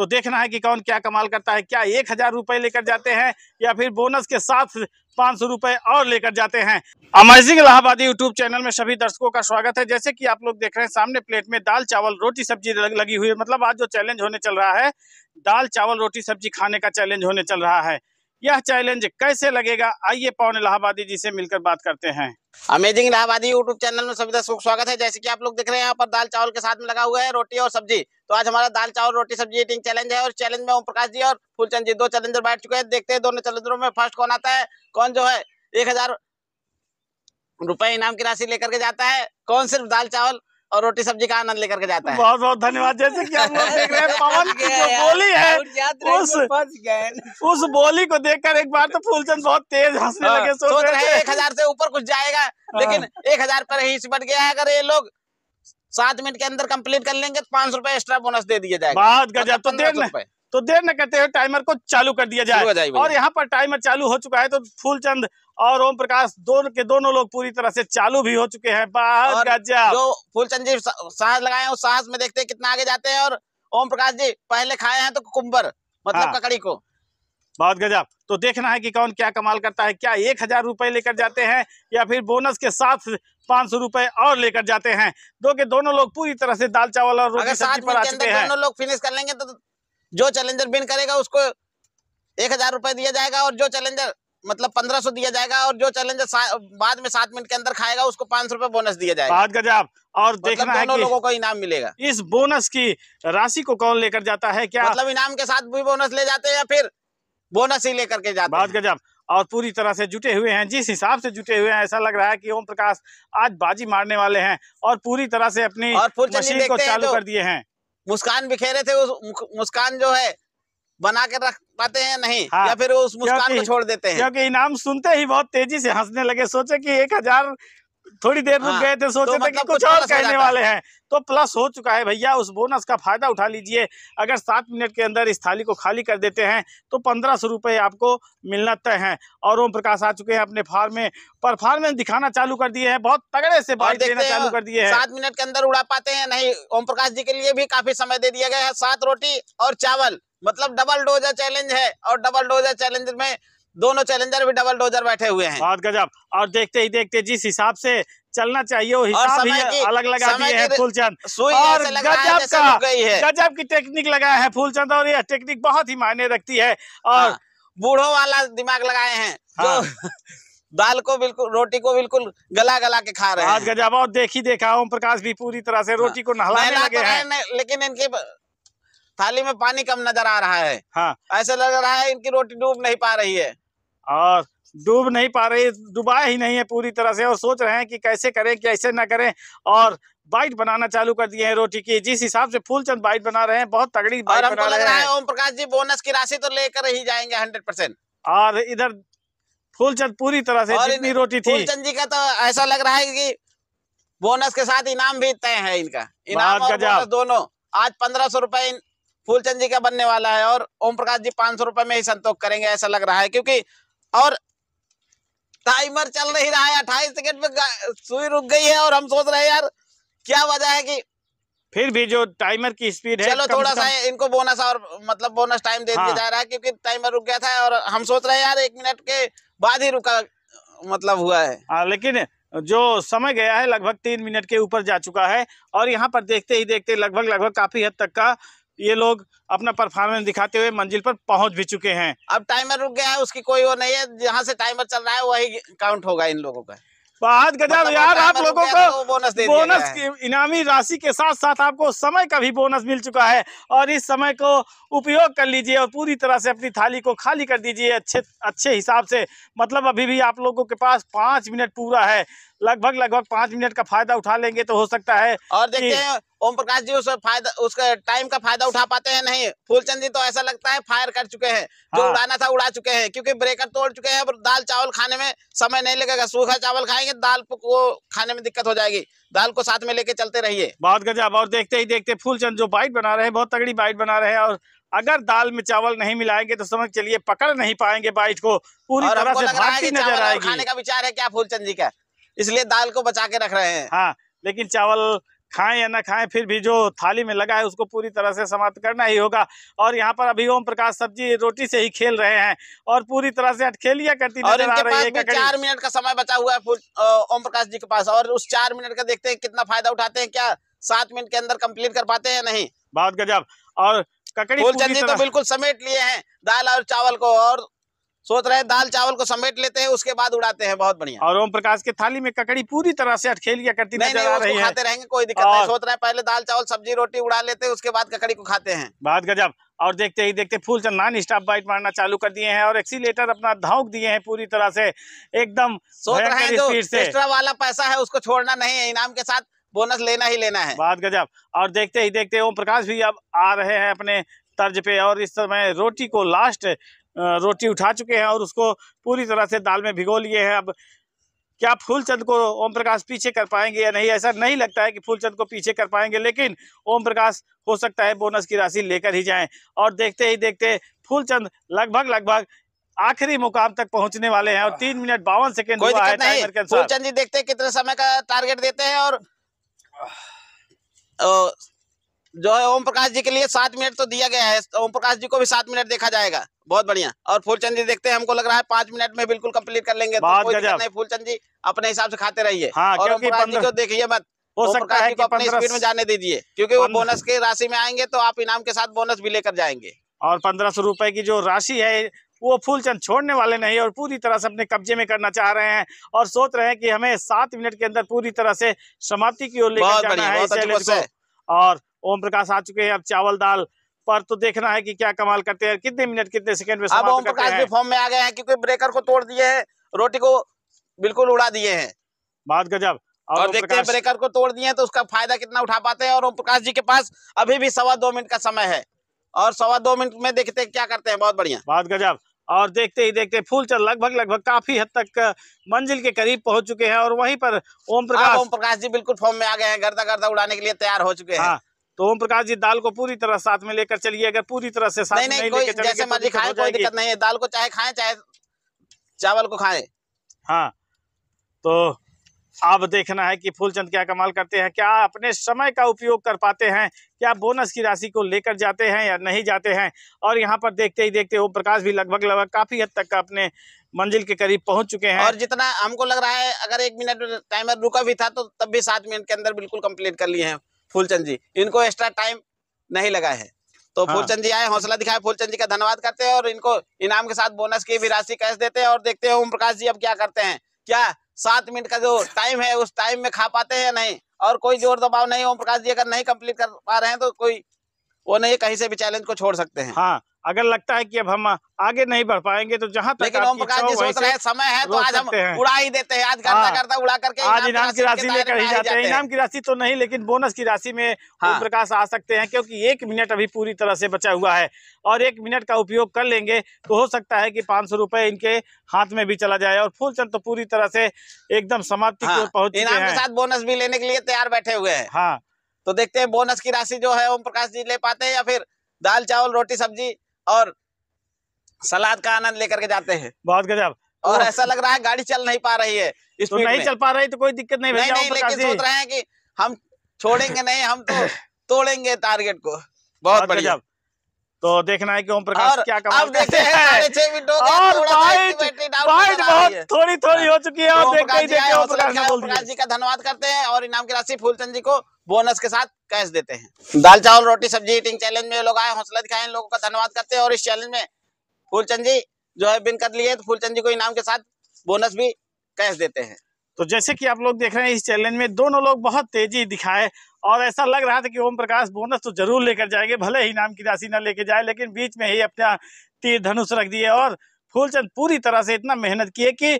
तो देखना है कि कौन क्या कमाल करता है क्या एक हज़ार रुपए लेकर जाते हैं या फिर बोनस के साथ पाँच सौ रुपए और लेकर जाते हैं अमेजिंग इलाहाबादी यूट्यूब चैनल में सभी दर्शकों का स्वागत है जैसे कि आप लोग देख रहे हैं सामने प्लेट में दाल चावल रोटी सब्जी लगी हुई है मतलब आज जो चैलेंज होने चल रहा है दाल चावल रोटी सब्जी खाने का चैलेंज होने चल रहा है यह चैलेंज कैसे लगेगा आइए पवन इलाहाबादी जी से मिलकर बात करते हैं अमेजिंग इलाहाबादी यूट्यूब चैनल में सभी दर्शकों का स्वागत है जैसे कि आप लोग देख रहे हैं यहाँ पर दाल चावल के साथ में लगा हुआ है रोटी और सब्जी तो आज हमारा दाल चावल रोटी सब्जी एटिंग चैलेंज है और चैलेंज में ओम प्रकाश जी और फूलचंद जी दो चैलेंजर बैठ चुके हैं देखते हैं दोनों चैलेंजरों में फर्स्ट कौन आता है कौन जो है एक हजार रुपए इनाम की राशि लेकर के जाता है कौन सिर्फ दाल चावल और रोटी सब्जी का आनंद लेकर के जाता है बहुत बहुत धन्यवाद जैसे कि हम लोग देख रहे हैं पवन की जो बोली है उस उस बोली को देखकर एक बार तो फूलचंद बहुत तेज हंसने हाँ, लगे सोच रहे हैं एक हजार से ऊपर कुछ जाएगा लेकिन हाँ। एक हजार पर ही सिमट गया है अगर ये लोग सात मिनट के अंदर कंप्लीट कर लेंगे तो पांच सौ एक्स्ट्रा बोनस दे दिया जाएगा बहुत गजब मतलब तो देर में तो देर न करते हुए टाइमर को चालू कर दिया जाए और यहाँ पर टाइमर चालू हो चुका है तो फूलचंद और ओम प्रकाश दोनों के दोनों लोग पूरी तरह से चालू भी हो चुके हैं बहुत गजब जो फूलचंद जी सांस लगाए उस सांस में देखते कितना आगे जाते हैं और ओम प्रकाश जी पहले खाए हैं तो कुंबर मतलब हाँ। ककड़ी को बहुत गजब तो देखना है कि कौन क्या कमाल करता है क्या एक हज़ार रुपये लेकर जाते हैं या फिर बोनस के साथ पाँच सौ रुपए और लेकर जाते हैं दो के दोनों लोग पूरी तरह से दाल चावल और रोटी सब्जी पर आ चुके हैं दोनों लोग फिनिश कर लेंगे तो जो चैलेंजर बिन करेगा उसको एक हज़ार रुपए दिया जाएगा और जो चैलेंजर मतलब पंद्रह सौ दिया जाएगा और जो चैलेंजर बाद में सात मिनट के अंदर खाएगा उसको पांच सौ रुपए बोनस दिया जाएगा बहुत गजब और मतलब देखना है कि लोगों को इनाम मिलेगा इस बोनस की राशि को कौन लेकर जाता है क्या मतलब इनाम के साथ भी बोनस ले जाते हैं या फिर बोनस ही लेकर के जाते बात गजब और पूरी तरह से जुटे हुए हैं जिस हिसाब से जुटे हुए हैं ऐसा लग रहा है कि ओम प्रकाश आज बाजी मारने वाले हैं और पूरी तरह से अपनी मशीन को चालू तो कर दिए हैं मुस्कान बिखेरे थे उस मुस्कान जो है बना के रख पाते हैं नहीं हाँ, या फिर उस मुस्कान को छोड़ देते हैं क्योंकि इनाम सुनते ही बहुत तेजी से हंसने लगे सोचे कि एक हजार थोड़ी देर रुक हाँ, गए थे तो सोचे थे मतलब कि कुछ और कहने वाले हैं तो प्लस हो चुका है भैया उस बोनस का फायदा उठा लीजिए अगर सात मिनट के अंदर इस थाली को खाली कर देते हैं तो पंद्रह सौ रुपये आपको मिलना तय है और ओम प्रकाश आ चुके हैं अपने फार्म में परफॉर्मेंस दिखाना चालू कर दिए हैं बहुत तगड़े से बाइक देना चालू कर दिए हैं सात मिनट के अंदर उड़ा पाते हैं नहीं ओम प्रकाश जी के लिए भी काफी समय दे दिया गया है सात रोटी और चावल मतलब डबल डोजा चैलेंज है और डबल डोजा चैलेंज में दोनों चैलेंजर भी डबल डोजर बैठे हुए हैं बहुत गजब और देखते ही देखते जिस हिसाब से चलना चाहिए वो हिसाब ही अलग लगा दिए है फूलचंद और गजब का गजब की टेक्निक लगाया है फूलचंद और यह टेक्निक बहुत ही मायने रखती है और हाँ, बूढ़ो वाला दिमाग लगाए हैं हाँ। दाल को बिल्कुल रोटी को बिल्कुल गला गला के खा रहे हैं गजब और देखी देखा ओम प्रकाश भी पूरी तरह से रोटी हाँ। को नहलाने लगे हैं लेकिन इनके थाली में पानी कम नजर आ रहा है हाँ ऐसा लग रहा है इनकी रोटी डूब नहीं पा रही है और डूब नहीं पा रही डूबा ही नहीं है पूरी तरह से और सोच रहे हैं कि कैसे करें कैसे ना करें और बाइट बनाना चालू कर दिए हैं रोटी की जिस हिसाब से फूल चंद बाइट बना रहे हैं बहुत तगड़ी बाइट बना रहे हैं ओम प्रकाश जी बोनस की राशि तो लेकर ही जाएंगे हंड्रेड परसेंट और इधर फूलचंद पूरी तरह से जितनी रोटी थी फूलचंद जी का तो ऐसा लग रहा है कि बोनस के साथ इनाम भी तय है इनका इनाम और बोनस दोनों आज पंद्रह सौ रूपये फूलचंद जी का बनने वाला है और ओम प्रकाश जी पांच सौ रूपये में ही संतोष करेंगे ऐसा लग रहा है क्योंकि और टाइमर चल नहीं रहा है अट्ठाईस सेकेंड में सुई रुक गई है और हम सोच रहे हैं यार क्या वजह है कि फिर भी जो टाइमर की स्पीड है चलो थोड़ा सा इनको बोनस और मतलब बोनस टाइम दे दिया हाँ। जा रहा है क्योंकि टाइमर रुक गया था और हम सोच रहे हैं यार एक मिनट के बाद ही रुका मतलब हुआ है आ, हाँ, लेकिन जो समय गया है लगभग तीन मिनट के ऊपर जा चुका है और यहाँ पर देखते ही देखते लगभग लगभग काफी हद तक का ये लोग अपना परफॉर्मेंस दिखाते हुए मंजिल पर पहुंच भी चुके हैं अब टाइमर रुक गया है उसकी कोई वो नहीं है जहाँ से टाइमर चल रहा है वही काउंट होगा इन लोगों का बहुत गजब मतलब यार आप लोगों तो को बोनस दे बोनस इनामी राशि के साथ साथ आपको समय का भी बोनस मिल चुका है और इस समय को उपयोग कर लीजिए और पूरी तरह से अपनी थाली को खाली कर दीजिए अच्छे अच्छे हिसाब से मतलब अभी भी आप लोगों के पास पाँच मिनट पूरा है लगभग लगभग पाँच मिनट का फायदा उठा लेंगे तो हो सकता है और देखते हैं ओम प्रकाश जी उस फायदा उसका टाइम का फायदा उठा पाते हैं नहीं फूलचंद जी तो ऐसा लगता है फायर कर चुके हैं हाँ। जो हाँ। उड़ाना था उड़ा चुके हैं क्योंकि ब्रेकर तोड़ चुके हैं दाल चावल खाने में समय नहीं लगेगा सूखा चावल खाएंगे दाल को खाने में दिक्कत हो जाएगी दाल को साथ में लेके चलते रहिए बहुत गजब और देखते ही देखते फूलचंद जो बाइट बना रहे हैं बहुत तगड़ी बाइट बना रहे हैं और अगर दाल में चावल नहीं मिलाएंगे तो समझ चलिए पकड़ नहीं पाएंगे बाइट को पूरी तरह से भागती नजर आएगी खाने का विचार है क्या फूलचंद जी का इसलिए दाल को बचा के रख रहे हैं हाँ लेकिन चावल खाएं या ना खाएं फिर भी जो थाली में लगा है उसको पूरी तरह से समाप्त करना ही होगा और यहाँ पर अभी ओम प्रकाश सब्जी रोटी से ही खेल रहे हैं और पूरी तरह से अटखेलिया करती और इनके पास भी है चार मिनट का समय बचा हुआ है ओम प्रकाश जी के पास और उस चार मिनट का देखते हैं कितना फायदा उठाते हैं क्या सात मिनट के अंदर कम्प्लीट कर पाते हैं नहीं बहुत गजब और ककड़ी तो बिल्कुल समेट लिए हैं दाल और चावल को और सोच रहे दाल चावल को समेट लेते हैं उसके बाद उड़ाते हैं बहुत बढ़िया और ओम प्रकाश के थाली में ककड़ी पूरी तरह से अटखेल या करती नहीं, नहीं, रही खाते रहेंगे कोई दिक्कत और... नहीं सोच रहे पहले दाल चावल सब्जी रोटी उड़ा लेते हैं उसके बाद ककड़ी को खाते हैं बात गजब और देखते ही देखते फूल चंद नॉन स्टॉप बाइट मारना चालू कर दिए हैं और एक्सीटर अपना धौक दिए हैं पूरी तरह से एकदम सोच रहे हैं एक्स्ट्रा वाला पैसा है उसको छोड़ना नहीं है इनाम के साथ बोनस लेना ही लेना है बात गजब और देखते ही देखते ओम प्रकाश भी अब आ रहे हैं अपने तर्ज पे और इस समय रोटी को लास्ट रोटी उठा चुके हैं और उसको पूरी तरह से दाल में भिगो लिए हैं अब क्या फूलचंद को ओम प्रकाश पीछे कर पाएंगे या नहीं ऐसा नहीं लगता है कि फूलचंद को पीछे कर पाएंगे लेकिन ओम प्रकाश हो सकता है बोनस की राशि लेकर ही जाएं और देखते ही देखते फूलचंद लगभग लगभग आखिरी मुकाम तक पहुंचने वाले हैं और तीन मिनट बावन सेकेंड फूलचंद जी देखते कितने समय का टारगेट देते हैं और जो है ओम प्रकाश जी के लिए सात मिनट तो दिया गया है ओम प्रकाश जी को भी सात मिनट देखा जाएगा बहुत बढ़िया और फूलचंद जी देखते हैं हमको लग रहा है पांच मिनट में बिल्कुल कंप्लीट कर लेंगे तो नहीं फूलचंद जी अपने हिसाब से खाते रहिए हाँ, और देखिए मत हो सकता है कि अपने स्पीड में जाने दीजिए क्योंकि वो बोनस के राशि में आएंगे तो आप इनाम के साथ बोनस भी लेकर जाएंगे और पंद्रह सौ रुपए की जो राशि है वो फूलचंद छोड़ने वाले नहीं और पूरी तरह से अपने कब्जे में करना चाह रहे हैं और सोच रहे हैं कि हमें सात मिनट के अंदर पूरी तरह से समाप्ति की ओर लेकर जाना है और ओम प्रकाश आ चुके हैं अब चावल दाल पर तो देखना है कि क्या कमाल करते हैं कितने मिनट कितने सेकंड में अब ओम प्रकाश भी फॉर्म में आ गए हैं क्योंकि ब्रेकर को तोड़ दिए हैं रोटी को बिल्कुल उड़ा दिए हैं बात गजब और, और देखते हैं ब्रेकर को तोड़ दिए तो उसका फायदा कितना उठा पाते हैं और ओम प्रकाश जी के पास अभी भी सवा दो मिनट का समय है और सवा दो मिनट में देखते क्या करते हैं बहुत बढ़िया बात गजब और देखते ही देखते फूल चल लगभग लगभग काफी हद तक मंजिल के करीब पहुंच चुके हैं और वहीं पर ओम प्रकाश ओम प्रकाश जी बिल्कुल फॉर्म में आ गए हैं गर्दा गर्दा उड़ाने के लिए तैयार हो चुके हैं हाँ। तो ओम प्रकाश जी दाल को पूरी तरह साथ में लेकर चलिए अगर पूरी तरह से साथ नहीं, नहीं, नहीं लेकर जैसे तो मर्जी खाए कोई दिक्कत नहीं है दाल को चाहे खाएं चाहे चावल को खाएं हाँ तो अब देखना है कि फूलचंद क्या कमाल करते हैं क्या अपने समय का उपयोग कर पाते हैं क्या बोनस की राशि को लेकर जाते हैं या नहीं जाते हैं और यहाँ पर देखते ही देखते ओम प्रकाश भी लगभग लगभग काफी हद तक अपने मंजिल के करीब पहुंच चुके हैं और जितना हमको लग रहा है अगर एक मिनट टाइमर रुका भी था तो तब भी सात मिनट के अंदर बिल्कुल कम्प्लीट कर लिए हैं फूलचंद जी इनको एक्स्ट्रा टाइम नहीं लगा है तो हाँ। फूलचंद जी आए हौसला दिखाए फूलचंद जी का धन्यवाद करते हैं और इनको इनाम के साथ बोनस की भी राशि कैश देते हैं और देखते हैं ओम प्रकाश जी अब क्या करते हैं क्या सात मिनट का जो टाइम है उस टाइम में खा पाते हैं या नहीं और कोई जोर दबाव नहीं ओम प्रकाश जी अगर नहीं कंप्लीट कर पा रहे हैं तो कोई वो नहीं कहीं से भी चैलेंज को छोड़ सकते हैं हाँ अगर लगता है कि अब हम आगे नहीं बढ़ पाएंगे तो जहाँ तक लेकिन ओम प्रकाश जी सोच रहे हैं समय है तो आज हम उड़ा ही देते हैं आज करता हाँ, करता उड़ा करके आज इनाम की राशि लेकर ही जाते हैं इनाम की राशि तो नहीं लेकिन बोनस की राशि में हाँ। ओम प्रकाश आ सकते हैं क्योंकि एक मिनट अभी पूरी तरह से बचा हुआ है और एक मिनट का उपयोग कर लेंगे तो हो सकता है की पाँच सौ इनके हाथ में भी चला जाए और फूल तो पूरी तरह से एकदम समाप्ति हाँ, पहुंच इनाम के साथ बोनस भी लेने के लिए तैयार बैठे हुए हैं हाँ तो देखते हैं बोनस की राशि जो है ओम प्रकाश जी ले पाते हैं या फिर दाल चावल रोटी सब्जी और सलाद का आनंद लेकर के जाते हैं बहुत गजब और ऐसा लग रहा है गाड़ी चल नहीं पा रही है तो नहीं चल पा रही तो कोई दिक्कत नहीं नहीं, नहीं लेकिन सोच रहे हैं कि हम छोड़ेंगे नहीं हम तो तोड़ेंगे टारगेट को बहुत बढ़िया तो देखना है कि ओम प्रकाश क्या कमाल करते हैं और फाइट बहुत थोड़ी थोड़ी हो हाँ। चुकी है और तो देखते ही देखते ओम प्रकाश जी का धन्यवाद करते हैं और इनाम की राशि फूलचंद जी को बोनस के साथ कैश देते हैं दाल चावल रोटी सब्जी ईटिंग चैलेंज में लोग आए हौसला दिखाए इन लोगों का धन्यवाद करते हैं और इस चैलेंज में फूलचंद जी जो है बिन कर लिए तो फूलचंद जी को इनाम के साथ बोनस भी कैश देते हैं तो जैसे कि आप लोग देख रहे हैं इस चैलेंज में दोनों लोग बहुत तेजी दिखाए और ऐसा लग रहा था कि ओम प्रकाश बोनस तो जरूर लेकर जाएंगे भले ही नाम की राशि ना लेके जाए लेकिन बीच में ही अपना तीर धनुष रख दिए और फूलचंद पूरी तरह से इतना मेहनत किए कि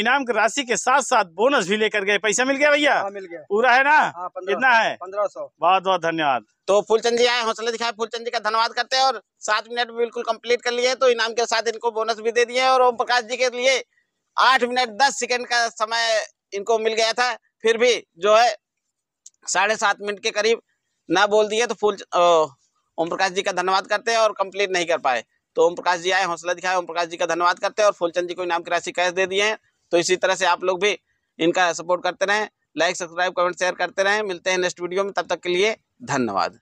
इनाम की राशि के साथ साथ बोनस भी लेकर गए पैसा मिल गया भैया हाँ, मिल गया पूरा है ना हाँ, कितना इतना है पंद्रह सौ बहुत बहुत धन्यवाद तो फूलचंद जी आए हौसले दिखाए फूलचंद जी का धन्यवाद करते हैं और सात मिनट बिल्कुल कम्प्लीट कर लिए तो इनाम के साथ इनको बोनस भी दे दिए और ओम प्रकाश जी के लिए आठ मिनट दस सेकेंड का समय इनको मिल गया था फिर भी जो है साढ़े सात मिनट के करीब ना बोल दिए तो फूल ओम प्रकाश जी का धन्यवाद करते हैं और कंप्लीट नहीं कर पाए तो ओम प्रकाश जी आए हौसला दिखाए ओम प्रकाश जी का धन्यवाद करते हैं और फूलचंद जी को इनाम की राशि कैश दे दिए हैं तो इसी तरह से आप लोग भी इनका सपोर्ट करते रहें लाइक सब्सक्राइब कमेंट शेयर करते रहें मिलते हैं नेक्स्ट वीडियो में तब तक के लिए धन्यवाद